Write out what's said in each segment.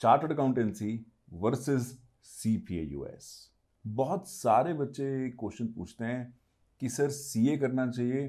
Chartered accountancy versus C P US बहुत सारे बच्चे क्वेश्चन पूछते हैं कि सर सीए करना चाहिए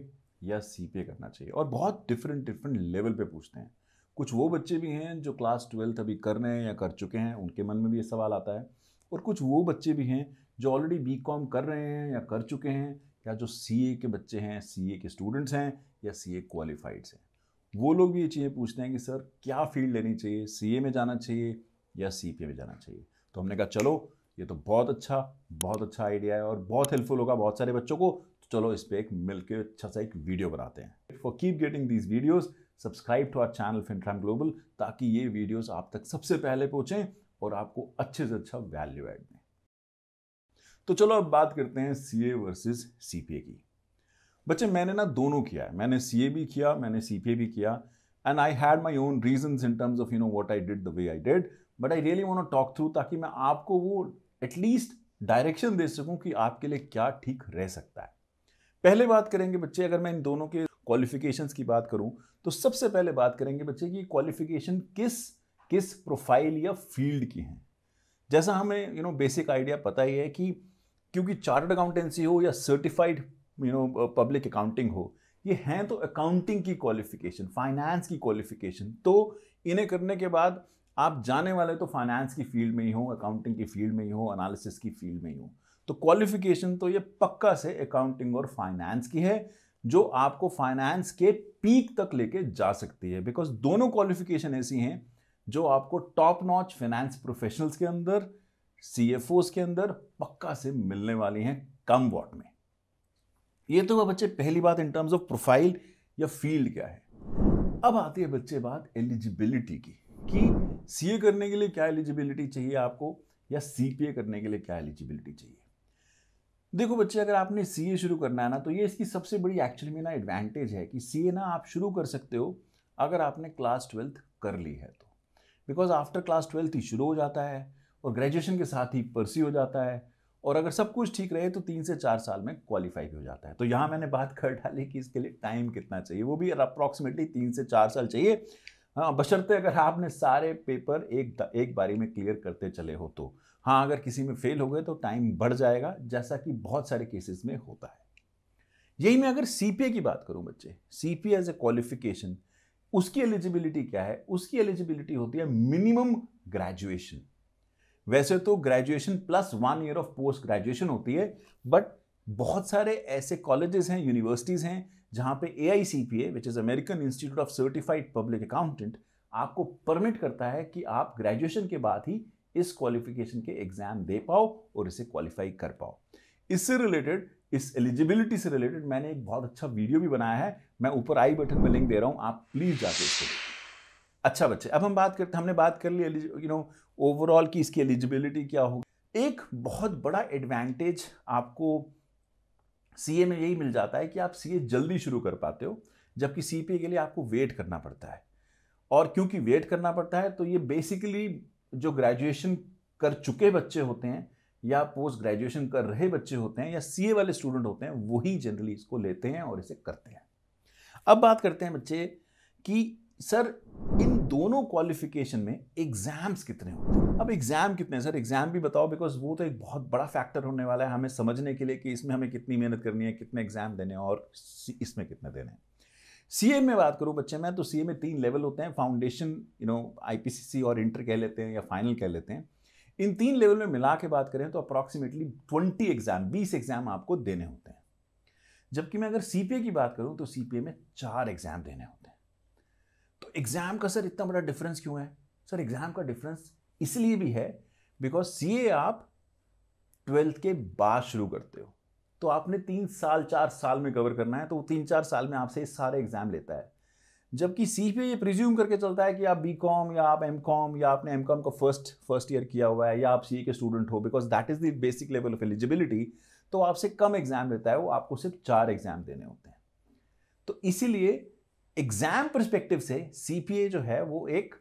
या सीपीए करना चाहिए और बहुत डिफरेंट डिफरेंट लेवल पे पूछते हैं कुछ वो बच्चे भी हैं जो क्लास ट्वेल्थ अभी कर रहे हैं या कर चुके हैं उनके मन में भी ये सवाल आता है और कुछ वो बच्चे भी हैं जो ऑलरेडी बी कॉम कर रहे हैं या कर चुके हैं या जो सी के बच्चे हैं सी के स्टूडेंट्स हैं या सी क्वालिफाइड्स हैं वो लोग भी ये चीज़ें पूछते हैं कि सर क्या फील्ड लेनी चाहिए सी में जाना चाहिए या सी में जाना चाहिए तो हमने कहा चलो ये तो बहुत अच्छा बहुत अच्छा आइडिया है और बहुत हेल्पफुल होगा बहुत सारे बच्चों को तो चलो इस पर एक मिल के अच्छा सा एक वीडियो बनाते हैं for keep getting these videos subscribe to our channel Fintram Global ताकि ये वीडियोज़ आप तक सबसे पहले पहुँचें और आपको अच्छे से अच्छा वैल्यू एड दें तो चलो अब बात करते हैं सी ए वर्सेज सी की बच्चे मैंने ना दोनों किया है मैंने सी भी किया मैंने सी भी किया and I had my own reason in terms of you know what I did the way I did but I really want talk through ताकि मैं आपको वो एटलीस्ट डायरेक्शन दे सकूं कि आपके लिए क्या ठीक रह सकता है पहले बात करेंगे बच्चे अगर मैं इन दोनों के क्वालिफिकेशंस की बात करूं तो सबसे पहले बात करेंगे बच्चे की क्वालिफिकेशन किस किस प्रोफाइल या फील्ड की हैं जैसा हमें यू नो बेसिक आइडिया पता ही है कि क्योंकि चार्टर्ड अकाउंटेंसी हो या certified you know public accounting हो ये हैं तो अकाउंटिंग की क्वालिफिकेशन फाइनेंस की क्वालिफिकेशन तो इन्हें करने के बाद आप जाने वाले तो फाइनेंस की फील्ड में ही हो अकाउंटिंग की फील्ड में ही हो एनालिसिस की फील्ड में ही हो तो क्वालिफिकेशन तो ये पक्का से अकाउंटिंग और फाइनेंस की है जो आपको फाइनेंस के पीक तक लेके जा सकती है बिकॉज दोनों क्वालिफिकेशन ऐसी हैं जो आपको टॉप नॉच फाइनेंस प्रोफेशनल्स के अंदर सी के अंदर पक्का से मिलने वाली हैं कम वॉट में ये तो हुआ बच्चे पहली बात इन टर्म्स ऑफ प्रोफाइल या फील्ड क्या है अब आती है बच्चे बात एलिजिबिलिटी की कि सीए करने के लिए क्या एलिजिबिलिटी चाहिए आपको या सीपीए करने के लिए क्या एलिजिबिलिटी चाहिए देखो बच्चे अगर आपने सीए शुरू करना है ना तो ये इसकी सबसे बड़ी एक्चुअली में ना एडवांटेज है कि सीए ना आप शुरू कर सकते हो अगर आपने क्लास ट्वेल्थ कर ली है तो बिकॉज आफ्टर क्लास ट्वेल्थ ही शुरू हो जाता है और ग्रेजुएशन के साथ ही परसी हो जाता है और अगर सब कुछ ठीक रहे तो तीन से चार साल में क्वालिफाई भी हो जाता है तो यहाँ मैंने बात कर डाली कि इसके लिए टाइम कितना चाहिए वो भी अप्रॉक्सीमेटली तीन से चार साल चाहिए हाँ बशर्ते अगर आपने सारे पेपर एक एक बारी में क्लियर करते चले हो तो हाँ अगर किसी में फेल हो गए तो टाइम बढ़ जाएगा जैसा कि बहुत सारे केसेस में होता है यही मैं अगर सी की बात करूँ बच्चे C P as a qualification उसकी एलिजिबिलिटी क्या है उसकी एलिजिबिलिटी होती है मिनिमम ग्रेजुएशन वैसे तो graduation plus one year of post graduation होती है बट बहुत सारे ऐसे कॉलेजेस हैं यूनिवर्सिटीज़ हैं जहाँ पे A I C P A which is American Institute of Certified Public Accountant आपको परमिट करता है कि आप ग्रेजुएशन के बाद ही इस क्वालिफिकेशन के एग्ज़ाम दे पाओ और इसे क्वालिफाई कर पाओ इससे रिलेटेड इस एलिजिबिलिटी से रिलेटेड मैंने एक बहुत अच्छा वीडियो भी बनाया है मैं ऊपर आई बटन में लिंक दे रहा हूँ आप प्लीज़ जाके इसको अच्छा बच्चे अब हम बात करते हमने बात कर ली यू नो ओवरऑल की इसकी एलिजिबिलिटी क्या होगी एक बहुत बड़ा एडवांटेज आपको सीए में यही मिल जाता है कि आप सीए जल्दी शुरू कर पाते हो जबकि सीपीए के लिए आपको वेट करना पड़ता है और क्योंकि वेट करना पड़ता है तो ये बेसिकली जो ग्रेजुएशन कर चुके बच्चे होते हैं या पोस्ट ग्रेजुएशन कर रहे बच्चे होते हैं या सीए वाले स्टूडेंट होते हैं वही जनरली इसको लेते हैं और इसे करते हैं अब बात करते हैं बच्चे कि सर इन दोनों क्वालिफिकेशन में एग्जाम्स कितने होते हैं अब एग्जाम कितने सर एग्जाम भी बताओ बिकॉज वो तो एक बहुत बड़ा फैक्टर होने वाला है हमें समझने के लिए कि इसमें हमें कितनी मेहनत करनी है कितने एग्जाम देने हैं और इसमें कितने देने हैं सी में बात करूँ बच्चे मैं तो सी में तीन लेवल होते हैं फाउंडेशन यू नो आई और इंटर कह लेते हैं या फाइनल कह लेते हैं इन तीन लेवल में मिला के बात करें तो अप्रॉक्सीमेटली ट्वेंटी एग्जाम बीस एग्जाम आपको देने होते हैं जबकि मैं अगर सी की बात करूँ तो सी में चार एग्जाम देने होते हैं एग्ज़ाम का सर इतना बड़ा डिफरेंस क्यों है सर एग्ज़ाम का डिफरेंस इसलिए भी है बिकॉज सी आप ट्वेल्थ के बाद शुरू करते हो तो आपने तीन साल चार साल में कवर करना है तो वो तीन चार साल में आपसे सारे एग्ज़ाम लेता है जबकि सी पी ये प्रिज्यूम करके चलता है कि आप बी कॉम या आप एम कॉम या आपने एम कॉम का फर्स्ट फर्स्ट ईयर किया हुआ है या आप सी के स्टूडेंट हो because that is the basic level of eligibility तो आपसे कम एग्ज़ाम लेता है वो आपको सिर्फ चार एग्ज़ाम देने होते हैं तो इसीलिए एग्जाम परस्पेक्टिव से सी जो है वो एक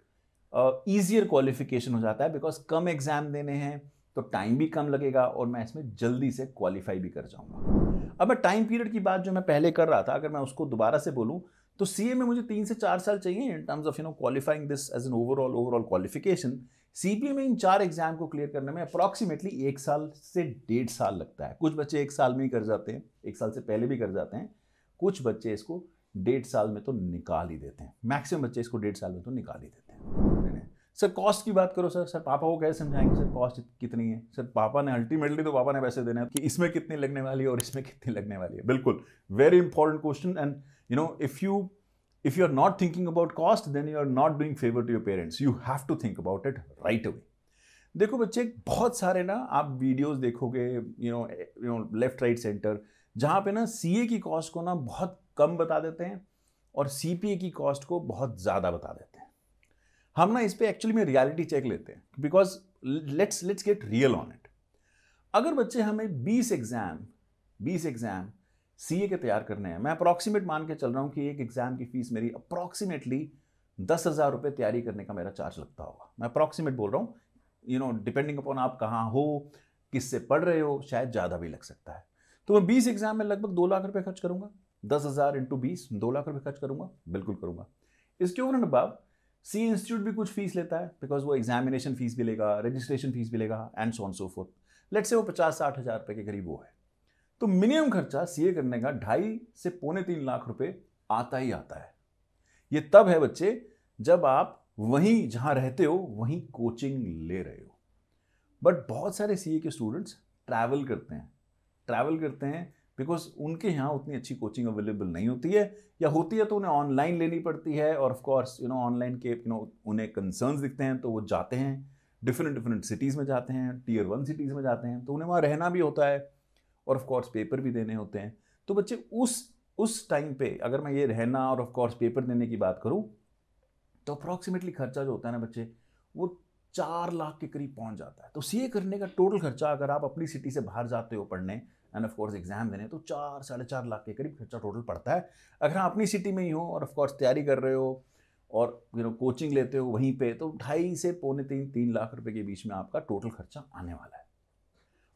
ईजियर uh, क्वालिफिकेशन हो जाता है बिकॉज कम एग्जाम देने हैं तो टाइम भी कम लगेगा और मैं इसमें जल्दी से क्वालिफाई भी कर जाऊंगा अब मैं टाइम पीरियड की बात जो मैं पहले कर रहा था अगर मैं उसको दोबारा से बोलूँ तो सी में मुझे तीन से चार साल चाहिए in terms of you know qualifying this as an overall overall qualification C में इन चार एग्जाम को क्लियर करने में अप्रॉक्सीमेटली एक साल से डेढ़ साल लगता है कुछ बच्चे एक साल में ही कर जाते हैं एक साल से पहले भी कर जाते हैं कुछ बच्चे इसको डेढ़ साल में तो निकाल ही देते हैं मैक्सिमम बच्चे इसको डेढ़ साल में तो निकाल ही देते हैं सर कॉस्ट की बात करो सर सर पापा को कैसे समझाएंगे सर कॉस्ट कितनी है सर पापा ने अल्टीमेटली तो पापा ने पैसे देने हैं कि इसमें कितनी लगने वाली है और इसमें कितनी लगने वाली है बिल्कुल very important question and you know if you if you are not thinking about cost then you are not doing favour to your parents you have to think about it right away देखो बच्चे बहुत सारे ना आप videos देखोगे you know you know left right centre जहाँ पे ना ए की कॉस्ट को ना बहुत कम बता देते हैं और सी की कॉस्ट को बहुत ज़्यादा बता देते हैं हम ना इस पर एक्चुअली में रियलिटी चेक लेते हैं because let's let's get real on it अगर बच्चे हमें 20 एग्ज़ाम 20 एग्ज़ाम सी के तैयार करने हैं मैं अप्रॉक्सीमेट मान के चल रहा हूँ कि एक एग्ज़ाम की फ़ीस मेरी अप्रॉक्सीमेटली दस हज़ार रुपये तैयारी करने का मेरा चार्ज लगता होगा मैं अप्रॉक्सीमेट बोल रहा हूँ यू नो डिपेंडिंग अपॉन आप कहाँ हो किससे पढ़ रहे हो शायद ज़्यादा भी लग सकता है तो मैं बीस एग्ज़ाम में लगभग दो लाख रुपये खर्च करूँगा दस हज़ार इंटू बीस दो लाख रुपए खर्च करूंगा बिल्कुल करूंगा इसके over and above C institute भी कुछ फीस लेता है बिकॉज वो एग्जामिनेशन फीस भी लेगा रजिस्ट्रेशन फीस भी लेगा and so on so forth लेट से वो पचास साठ हज़ार रुपए के करीब वो है तो मिनिमम खर्चा सी ए करने का ढाई से पौने तीन लाख रुपए आता ही आता है ये तब है बच्चे जब आप वहीं जहां रहते हो वहीं कोचिंग ले रहे हो बट बहुत सारे सी ए के स्टूडेंट्स ट्रैवल करते हैं ट्रैवल करते हैं बिकॉज उनके यहाँ उतनी अच्छी कोचिंग अवेलेबल नहीं होती है या होती है तो उन्हें ऑनलाइन लेनी पड़ती है और ऑफकोर्स यू नो ऑनलाइन के यू नो उन्हें कंसर्नस दिखते हैं तो वो जाते हैं डिफरेंट डिफरेंट सिटीज़ में जाते हैं टीयर वन सिटीज़ में जाते हैं तो उन्हें वहाँ रहना भी होता है और ऑफकोर्स पेपर भी देने होते हैं तो बच्चे उस उस टाइम पे अगर मैं ये रहना और ऑफकोर्स पेपर देने की बात करूँ तो अप्रॉक्सीमेटली खर्चा जो होता है ना बच्चे वो चार लाख के करीब पहुंच जाता है तो सीए करने का टोटल खर्चा अगर आप अपनी सिटी से बाहर जाते हो पढ़ने एंड ऑफ कोर्स एग्जाम देने तो चार साढ़े चार लाख के करीब खर्चा टोटल पड़ता है अगर आप अपनी सिटी में ही हो और ऑफ कोर्स तैयारी कर रहे हो और यू नो कोचिंग लेते हो वहीं पे तो ढाई से पौने तीन तीन लाख रुपए के बीच में आपका टोटल खर्चा आने वाला है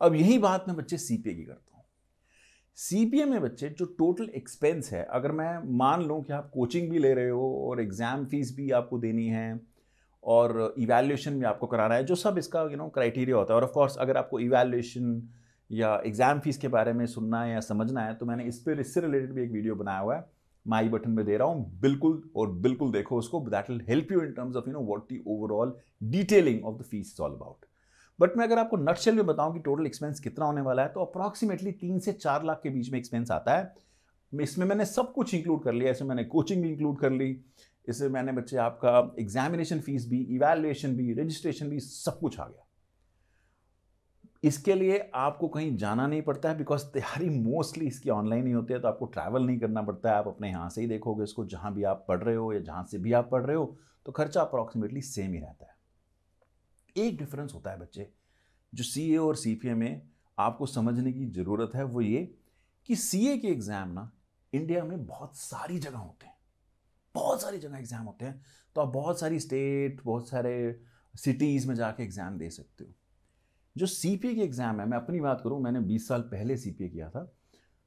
अब यही बात मैं बच्चे सी की करता हूँ सी में बच्चे जो टोटल एक्सपेंस है अगर मैं मान लूँ कि आप कोचिंग भी ले रहे हो और एग्ज़ाम फीस भी आपको देनी है और इवेल्यूशन भी आपको कराना है जो सब इसका यू नो क्राइटेरिया होता है और ऑफ कोर्स अगर आपको इवेल्यूशन या एग्ज़ाम फीस के बारे में सुनना है या समझना है तो मैंने इस पर इससे रिलेटेड भी एक वीडियो बनाया हुआ है माई बटन में दे रहा हूँ बिल्कुल और बिल्कुल देखो उसको that will help you in terms of you know what the overall detailing of the fees is all about but मैं अगर आपको नटशेल में बताऊं कि टोटल एक्सपेंस कितना होने वाला है तो अप्रॉक्सीमेटली तीन से चार लाख के बीच में एक्सपेंस आता है इसमें मैंने सब कुछ इंक्लूड कर लिया इसमें मैंने कोचिंग भी इंक्लूड कर ली इसमें मैंने बच्चे आपका एग्जामिनेशन फीस भी इवेलुएशन भी रजिस्ट्रेशन भी सब कुछ आ गया इसके लिए आपको कहीं जाना नहीं पड़ता है बिकॉज तैयारी मोस्टली इसकी ऑनलाइन ही होती है तो आपको ट्रैवल नहीं करना पड़ता है आप अपने यहाँ से ही देखोगे इसको जहाँ भी आप पढ़ रहे हो या जहाँ से भी आप पढ़ रहे हो तो खर्चा अप्रॉक्सीमेटली सेम ही रहता है एक डिफरेंस होता है बच्चे जो सी और सी में आपको समझने की ज़रूरत है वो ये कि सी के एग्ज़ाम ना इंडिया में बहुत सारी जगह होते हैं बहुत सारी जगह एग्ज़ाम होते हैं तो आप बहुत सारी स्टेट बहुत सारे सिटीज़ में जाके एग्ज़ाम दे सकते हो जो सी पी ए की एग्ज़ाम है मैं अपनी बात करूँ मैंने 20 साल पहले सी पी ए किया था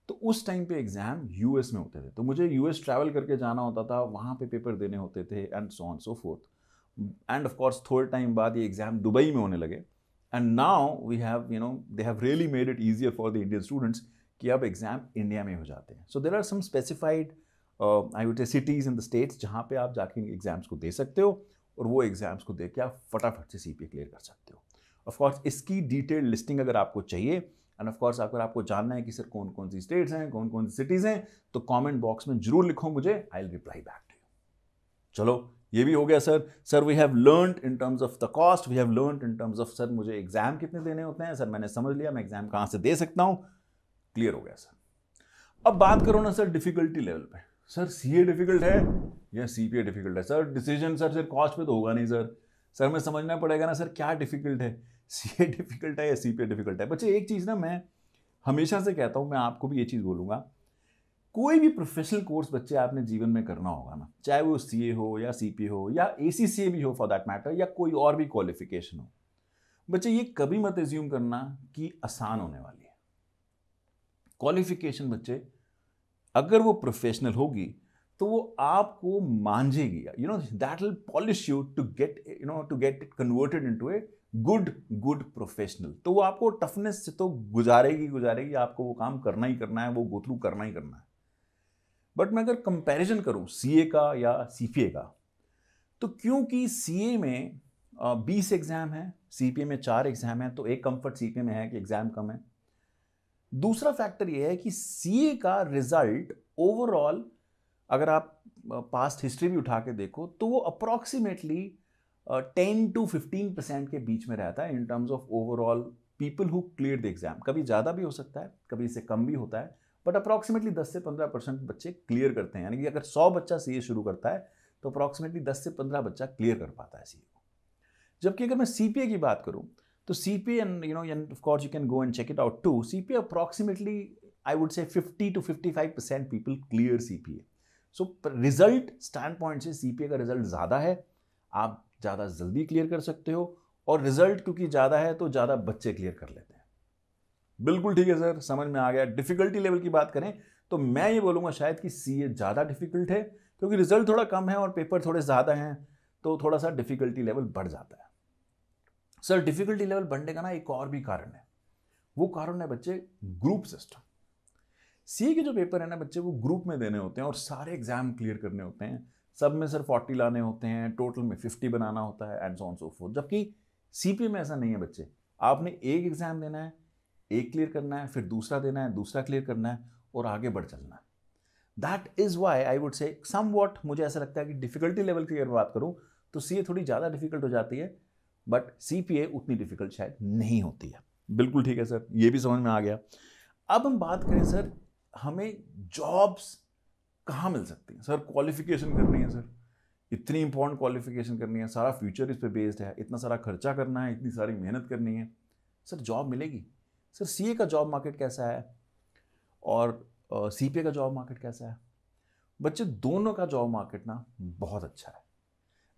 तो उस टाइम पे एग्ज़ाम यू एस में होते थे तो मुझे यू एस ट्रैवल करके जाना होता था वहाँ पे पेपर देने होते थे and so on so forth and of course थोड़े टाइम बाद ये एग्ज़ाम दुबई में होने लगे and now we have you know they have really made it easier for the Indian students कि अब एग्ज़ाम इंडिया में हो जाते हैं so there are some specified I would cities in the States जहाँ पे आप जाके एग्ज़ाम्स को दे सकते हो और वो एग्ज़ाम्स को दे के आप फटाफट से सी पी क्लियर कर सकते हो ऑफकोर्स इसकी डिटेल लिस्टिंग अगर आपको चाहिए एंड ऑफकोर्स अगर आपको जानना है कि सर कौन कौन सी स्टेट्स हैं कौन कौन सी सिटीज़ हैं तो कॉमेंट बॉक्स में जरूर लिखो मुझे I will reply back to you चलो ये भी हो गया sir sir we have learn in terms of the cost we have learn in terms of sir मुझे एग्जाम कितने देने होते हैं सर मैंने समझ लिया मैं एग्जाम कहाँ से दे सकता हूँ क्लियर हो गया सर अब बात करो ना सर डिफिकल्टी लेवल पे सर सी ए डिफिकल्ट है या सी पी ए डिफिकल्ट है sir decision sir sir cost पे तो होगा नहीं सर सर मैं समझना पड़ेगा ना सर क्या डिफिकल्ट है सी ए डिफ़िकल्ट है या सी पी ए डिफ़िकल्ट है बच्चे एक चीज़ ना मैं हमेशा से कहता हूँ मैं आपको भी ये चीज़ बोलूँगा कोई भी प्रोफेशनल कोर्स बच्चे आपने जीवन में करना होगा ना चाहे वो सी ए हो या सी पी हो या ए सी सी ए भी हो फॉर दैट मैटर या कोई और भी क्वालिफिकेशन हो बच्चे ये कभी मत एज्यूम करना कि आसान होने वाली है क्वालिफिकेशन बच्चे अगर वो प्रोफेशनल होगी तो वो आपको मांझेगी you know that will polish you to get you know to get it converted into a good good professional तो वो आपको टफनेस से तो गुजारेगी गुजारेगी आपको वो काम करना ही करना है वो गो थ्रू करना ही करना है बट मैं अगर कंपैरिजन करूं सीए का या सीपीए का तो क्योंकि सीए में बीस एग्ज़ाम है सीपीए में चार एग्ज़ाम है तो एक कंफर्ट सीपीए में है कि एग्ज़ाम कम है दूसरा फैक्टर ये है कि सीए का रिजल्ट ओवरऑल अगर आप पास्ट हिस्ट्री भी उठा के देखो तो वो approximately ten to fifteen percent के बीच में रहता है in terms of overall people who clear the exam कभी ज़्यादा भी हो सकता है कभी इससे कम भी होता है बट अप्रॉक्सीमेटली 10 से 15 परसेंट बच्चे क्लियर करते हैं यानी कि अगर 100 बच्चा सी शुरू करता है तो अप्रॉक्सीमेटली 10 से 15 बच्चा क्लियर कर पाता है सी को जबकि अगर मैं सी की बात करूँ तो C P and you know and of course you can go and check it out to C P approximately I would say fifty to fifty five percent people clear C P A so result stand point से C P ए का result ज़्यादा है आप ज़्यादा जल्दी clear कर सकते हो और रिजल्ट क्योंकि ज़्यादा है तो ज़्यादा बच्चे क्लियर कर लेते हैं बिल्कुल ठीक है सर समझ में आ गया डिफिकल्टी लेवल की बात करें तो मैं ये बोलूँगा शायद कि सी ज़्यादा डिफिकल्ट है क्योंकि रिजल्ट थोड़ा कम है और पेपर थोड़े ज़्यादा हैं तो थोड़ा सा डिफ़िकल्टी लेवल बढ़ जाता है सर डिफ़िकल्टी लेवल बढ़ने का ना एक और भी कारण है वो कारण है बच्चे ग्रुप सिस्टम सी के जो पेपर है ना बच्चे वो ग्रुप में देने होते हैं और सारे एग्जाम क्लियर करने होते हैं सब में सिर्फ फोर्टी लाने होते हैं टोटल में फिफ्टी बनाना होता है एंड ऑन सो फोर्थ जबकि सीपी में ऐसा नहीं है बच्चे आपने एक एग्ज़ाम देना है एक क्लियर करना है फिर दूसरा देना है दूसरा क्लियर करना है और आगे बढ़ चलना है that is why I would say some what मुझे ऐसा लगता है कि डिफ़िकल्टी लेवल की अगर बात करूँ तो सी ए थोड़ी ज़्यादा डिफिकल्ट हो जाती है बट सी पी ए उतनी डिफिकल्ट शायद नहीं होती है बिल्कुल ठीक है सर ये भी समझ में आ गया अब हम बात करें सर हमें जॉब्स कहाँ मिल सकती हैं सर क्वालिफिकेशन करनी है सर इतनी इंपॉर्टेंट क्वालिफिकेशन करनी है सारा फ्यूचर इस पर बेस्ड है इतना सारा खर्चा करना है इतनी सारी मेहनत करनी है सर जॉब मिलेगी सर सी का जॉब मार्केट कैसा है और सी uh, का जॉब मार्केट कैसा है बच्चे दोनों का जॉब मार्केट ना बहुत अच्छा है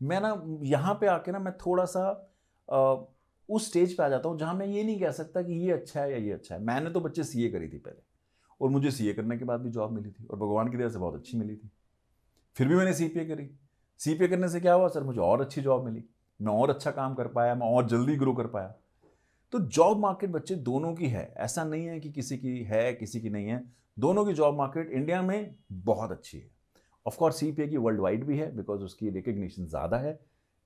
मैं ना यहाँ पे आके ना मैं थोड़ा सा uh, उस स्टेज पे आ जाता हूँ जहाँ मैं ये नहीं कह सकता कि ये अच्छा है या ये अच्छा है मैंने तो बच्चे सीए करी थी पहले और मुझे सी करने के बाद भी जॉब मिली थी और भगवान की दया से बहुत अच्छी मिली थी फिर भी मैंने सी करी सी करने से क्या हुआ सर मुझे और अच्छी जॉब मिली मैं और अच्छा काम कर पाया मैं और जल्दी ग्रो कर पाया तो जॉब मार्केट बच्चे दोनों की है ऐसा नहीं है कि किसी की है किसी की नहीं है दोनों की जॉब मार्केट इंडिया में बहुत अच्छी है ऑफकोर्स सी की वर्ल्ड वाइड भी है बिकॉज उसकी रिकग्निशन ज़्यादा है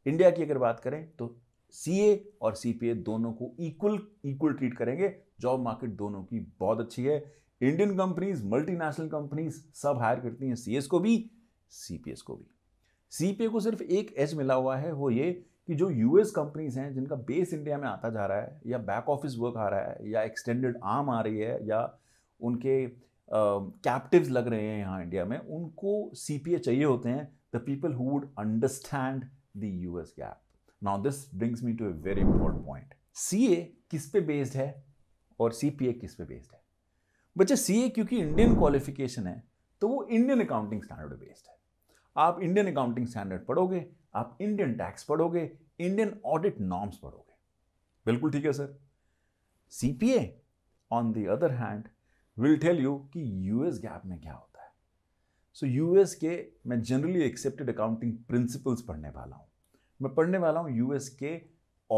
इंडिया की अगर बात करें तो सी और सी दोनों को इक्वल इक्वल ट्रीट करेंगे जॉब मार्केट दोनों की बहुत अच्छी है इंडियन कंपनीज मल्टीनेशनल कंपनीज सब हायर करती हैं सीएस को भी सीपीएस को भी सीपीए को सिर्फ एक एज मिला हुआ है वो ये कि जो यूएस कंपनीज हैं जिनका बेस इंडिया में आता जा रहा है या बैक ऑफिस वर्क आ रहा है या एक्सटेंडेड आर्म आ रही है या उनके कैप्टिव uh, लग रहे हैं यहाँ इंडिया में उनको सीपीए चाहिए होते हैं the people who would understand the US GAAP now this brings me to a very important point CA किस पे बेस्ड है और सीपीए किस पे बेस्ड है बच्चे सी ए क्योंकि इंडियन क्वालिफिकेशन है तो वो इंडियन अकाउंटिंग स्टैंडर्ड बेस्ड है आप इंडियन अकाउंटिंग स्टैंडर्ड पढ़ोगे आप इंडियन टैक्स पढ़ोगे इंडियन ऑडिट नॉर्म्स पढ़ोगे बिल्कुल ठीक है sir A on the other hand will tell you कि यूएस गैप में क्या होता है सो so, यूएस के मैं जनरली एक्सेप्टेड अकाउंटिंग प्रिंसिपल्स पढ़ने वाला हूँ मैं पढ़ने वाला हूँ यूएस के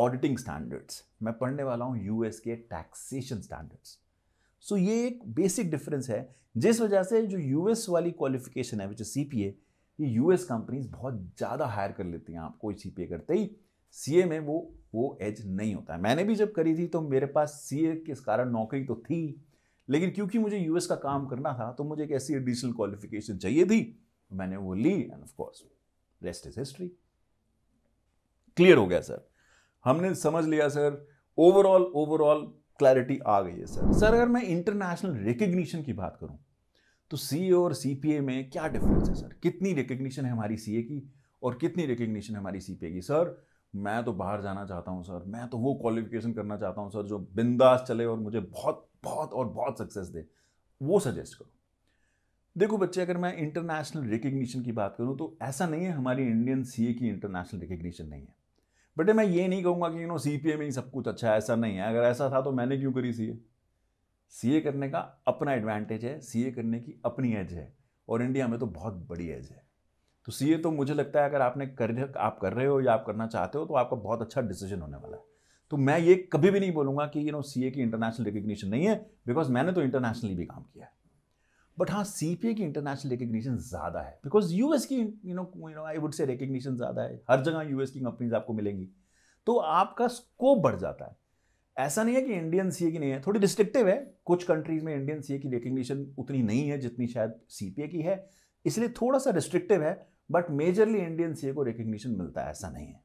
ऑडिटिंग स्टैंडर्ड्स मैं पढ़ने वाला हूँ यूएस के टैक्सेशन स्टैंडर्ड्स सो ये एक बेसिक डिफरेंस है जिस वजह से जो यूएस वाली क्वालिफिकेशन है विच सी पी ए ये यूएस कंपनीज बहुत ज़्यादा हायर कर लेती हैं आपको सी पी ए करते ही सी ए में वो वो एज नहीं होता है मैंने भी जब करी थी तो मेरे पास सी ए के कारण नौकरी तो थी लेकिन क्योंकि मुझे यूएस का काम करना था तो मुझे एक ऐसी एडिशनल क्वालिफिकेशन चाहिए थी तो मैंने वो ली and of course rest is history clear हो गया सर हमने समझ लिया सर ओवरऑल ओवरऑल क्लैरिटी आ गई है सर सर अगर मैं इंटरनेशनल रिकग्निशन की बात करूँ तो सी e और सी में क्या डिफरेंस है सर कितनी रिकग्निशन है हमारी सी की और कितनी रिकग्निशन है हमारी सी की सर मैं तो बाहर जाना चाहता हूँ सर मैं तो वो क्वालिफिकेशन करना चाहता हूँ सर जो बिंदास चले और मुझे बहुत बहुत और बहुत सक्सेस दे वो सजेस्ट करो देखो बच्चे अगर मैं इंटरनेशनल रिकग्निशन की बात करूँ तो ऐसा नहीं है हमारी इंडियन सी की इंटरनेशनल रिकग्निशन नहीं है बेटे मैं ये नहीं कहूँगा कि यू नो सी पी में ही सब कुछ अच्छा है ऐसा नहीं है अगर ऐसा था तो मैंने क्यों करी सी ए सी ए करने का अपना एडवांटेज है सी ए करने की अपनी एज है और इंडिया में तो बहुत बड़ी एज है तो सी ए तो मुझे लगता है अगर आपने कर आप कर रहे हो या आप करना चाहते हो तो आपका बहुत अच्छा डिसीजन होने वाला है तो मैं ये कभी भी नहीं बोलूँगा कि यू नो ए की इंटरनेशनल रिकग्निशन नहीं है बिकॉज मैंने तो इंटरनेशनली भी काम किया है बट हाँ सी पी ए की इंटरनेशनल रिकग्निशन ज़्यादा है बिकॉज यू एस की you know you know I would say recognition ज़्यादा है हर जगह यू एस की कंपनीज आपको मिलेंगी तो आपका स्कोप बढ़ जाता है ऐसा नहीं है कि इंडियन सी ए की नहीं है थोड़ी रिस्ट्रिक्टिव है कुछ कंट्रीज में इंडियन सी ए की रिकग्निशन उतनी नहीं है जितनी शायद सी पी ए की है इसलिए थोड़ा सा रिस्ट्रिक्टिव है but majorly Indian C A को रिकग्निशन मिलता है ऐसा नहीं है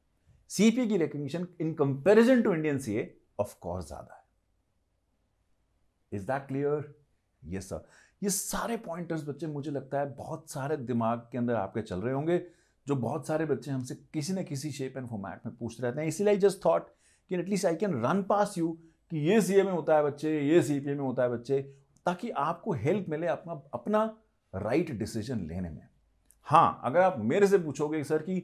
सी पी ए की recognition in comparison to Indian C A of course ज़्यादा है is that clear yes sir ये सारे पॉइंटर्स बच्चे मुझे लगता है बहुत सारे दिमाग के अंदर आपके चल रहे होंगे जो बहुत सारे बच्चे हमसे किसी न किसी शेप एंड फॉर्मैट में पूछते रहते हैं इसीलिए आई जस्ट थॉट कि at least I can run pass you कि ये सी में होता है बच्चे ये सी में होता है बच्चे ताकि आपको हेल्प मिले अपना अपना राइट डिसीजन लेने में हाँ अगर आप मेरे से पूछोगे सर कि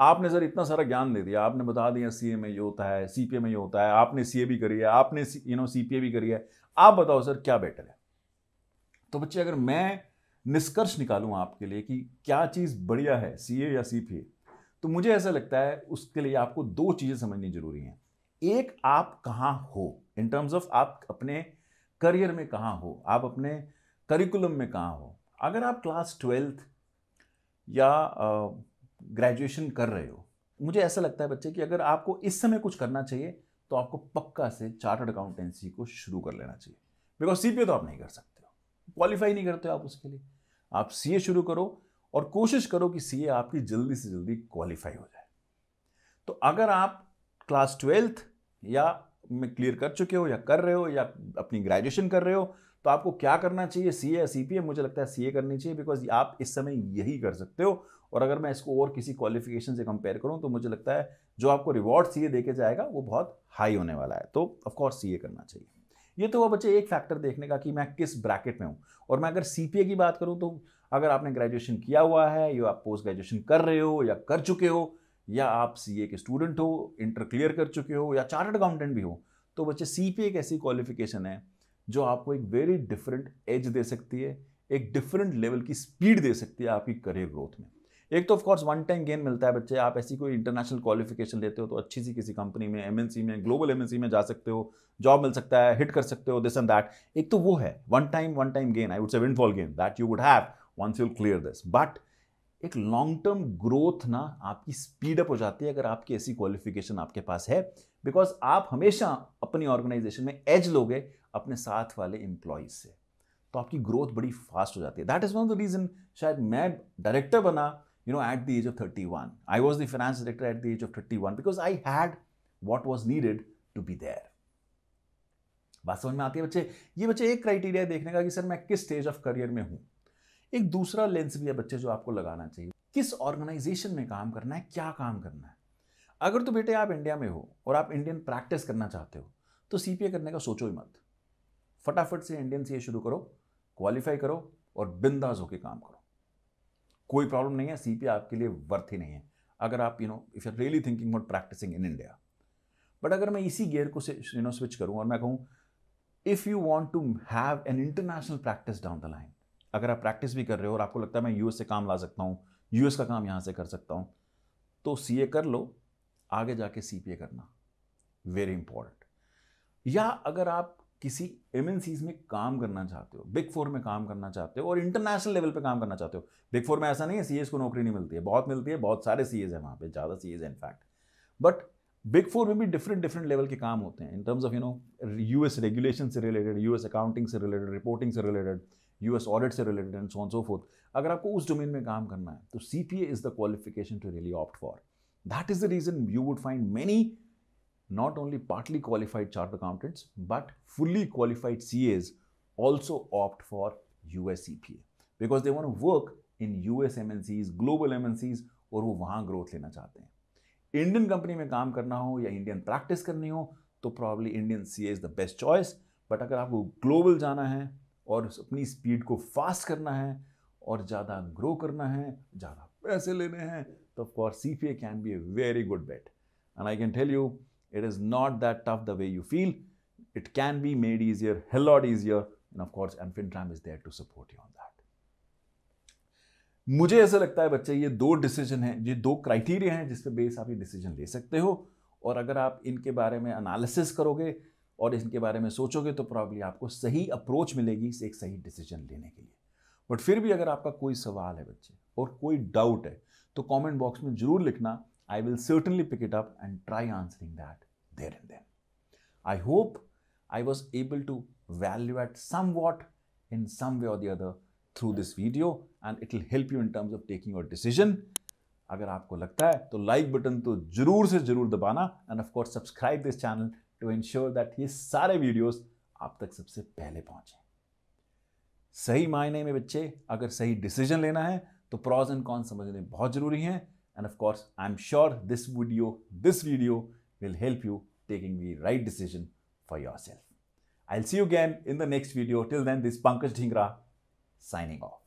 आपने सर इतना सारा ज्ञान दे दिया आपने बता दिया सी में ये होता है सी में ये होता है आपने सी भी करी है आपने यू नो सी भी करी है आप बताओ सर क्या बेटर है तो बच्चे अगर मैं निष्कर्ष निकालूं आपके लिए कि क्या चीज़ बढ़िया है सी ए या सी पी तो मुझे ऐसा लगता है उसके लिए आपको दो चीज़ें समझनी जरूरी हैं एक आप कहाँ हो इन टर्म्स ऑफ आप अपने करियर में कहाँ हो आप अपने करिकुलम में कहाँ हो अगर आप क्लास ट्वेल्थ या ग्रेजुएशन कर रहे हो मुझे ऐसा लगता है बच्चे कि अगर आपको इस समय कुछ करना चाहिए तो आपको पक्का से चार्टर्ड अकाउंटेंसी को शुरू कर लेना चाहिए बिकॉज सी तो आप नहीं कर सकते क्वालिफाई नहीं करते आप उसके लिए आप सीए शुरू करो और कोशिश करो कि सीए आपकी जल्दी से जल्दी क्वालिफाई हो जाए तो अगर आप क्लास ट्वेल्थ या में क्लियर कर चुके हो या कर रहे हो या अपनी ग्रेजुएशन कर रहे हो तो आपको क्या करना चाहिए सी या सी मुझे लगता है सी करनी चाहिए बिकॉज आप इस समय यही कर सकते हो और अगर मैं इसको और किसी क्वालिफिकेशन से कंपेयर करूँ तो मुझे लगता है जो आपको रिवॉर्ड सी देके जाएगा वो बहुत हाई होने वाला है तो ऑफकोर्स सी करना चाहिए ये तो वह बच्चे एक फैक्टर देखने का कि मैं किस ब्रैकेट में हूँ और मैं अगर सी की बात करूँ तो अगर आपने ग्रेजुएशन किया हुआ है या आप पोस्ट ग्रेजुएशन कर रहे हो या कर चुके हो या आप सी के स्टूडेंट हो इंटर क्लियर कर चुके हो या चार्ट अकाउंटेंट भी हो तो बच्चे सी एक ऐसी क्वालिफिकेशन है जो आपको एक वेरी डिफरेंट एज दे सकती है एक डिफरेंट लेवल की स्पीड दे सकती है आपकी करियर ग्रोथ में एक तो ऑफकोर्स वन टाइम गेन मिलता है बच्चे आप ऐसी कोई इंटरनेशनल क्वालिफिकेशन लेते हो तो अच्छी सी किसी कंपनी में एमएनसी में ग्लोबल एमएनसी में जा सकते हो जॉब मिल सकता है हिट कर सकते हो दिस एंड दैट एक तो वो है one time one time gain I would say windfall gain that you would have once you clear this but एक लॉन्ग टर्म ग्रोथ ना आपकी स्पीड अप हो जाती है अगर आपकी ऐसी क्वालिफिकेशन आपके पास है बिकॉज आप हमेशा अपनी ऑर्गेनाइजेशन में एज लोगे अपने साथ वाले एम्प्लॉयज से तो आपकी ग्रोथ बड़ी फास्ट हो जाती है that is one of the reason शायद मैं डायरेक्टर बना you know, at the age of 31. I was the finance director at the age of 31 because I had what was needed to be there. बात समझ में आती है बच्चे ये बच्चे एक क्राइटेरिया देखने का कि सर मैं किस स्टेज ऑफ करियर में हूँ एक दूसरा लेंस भी है बच्चे जो आपको लगाना चाहिए किस ऑर्गेनाइजेशन में काम करना है क्या काम करना है अगर तो बेटे आप इंडिया में हो और आप इंडियन प्रैक्टिस करना चाहते हो तो सीपीए करने का सोचो ही मत फटाफट से इंडियन सी शुरू करो क्वालिफाई करो और बिंदाज होकर काम करो कोई प्रॉब्लम नहीं है सी आपके लिए वर्थ ही नहीं है अगर आप you know if you really thinking about practising in India but अगर मैं इसी गियर को यू नो स्विच करूँ और मैं कहूँ if you want to have an international practice down the line अगर आप प्रैक्टिस भी कर रहे हो और आपको लगता है मैं यूएस से काम ला सकता हूँ यूएस का काम यहाँ से कर सकता हूँ तो सी ए कर लो आगे जाके सी पी ए करना वेरी इंपॉर्टेंट या अगर आप किसी एम में काम करना चाहते हो बिग फोर में काम करना चाहते हो और इंटरनेशनल लेवल पे काम करना चाहते हो बिग फोर में ऐसा नहीं है सी को नौकरी नहीं मिलती है बहुत मिलती है बहुत सारे सी हैं वहाँ पर ज़्यादा C As in fact but big four में भी डिफरेंट डिफरेंट लेवल के काम होते हैं in terms of you know U S regulation से रिलेटेड यू एस अकाउंटिंग से रिलेटेड रिपोर्टिंग से रिलेटेड यू एस ऑडिट से related and so on so forth अगर आपको उस डोमेन में काम करना है तो C P A is the qualification to really opt for that is the reason you would find many not only partly qualified chartered accountants but fully qualified CAs also opt for US CPA e because they want to work in US MNCs global MNCs और वो वहाँ growth लेना चाहते हैं Indian company में काम करना हो या इंडियन प्रैक्टिस करनी हो तो probably Indian C is the best choice but अगर आपको ग्लोबल जाना है और अपनी स्पीड को फास्ट करना है और ज़्यादा ग्रो करना है ज़्यादा पैसे लेने हैं तो of course C P A can be a very good bet and I can tell you It is not that tough the way you feel. It can be made easier, hell lot easier. And of course, amfintram is there to support you on that. मुझे ऐसा लगता है बच्चे ये दो decision हैं ये दो क्राइटेरिया हैं जिस पे बेस आप ये डिसीजन ले सकते हो और अगर आप इनके बारे में एनालिसिस करोगे और इनके बारे में सोचोगे तो प्रॉब्ली आपको सही अप्रोच मिलेगी एक सही डिसीजन लेने के लिए बट फिर भी अगर आपका कोई सवाल है बच्चे और कोई डाउट है तो कमेंट बॉक्स में ज़रूर लिखना I will certainly pick it up and try answering that there and then. I hope I was able to value add somewhat in some way or the other through this video and it will help you in terms of taking your decision. अगर आपको लगता है तो like button तो जरूर से जरूर दबाना and of course subscribe this channel to ensure that ये सारे वीडियोस आप तक सबसे पहले पहुंचे सही मायने में बच्चे अगर सही डिसीजन लेना है तो प्रॉज एंड कॉन समझने बहुत जरूरी हैं And of course, I'm sure this video, this video will help you taking the right decision for yourself. I'll see you again in the next video. Till then, this Pankaj Dhingra signing off.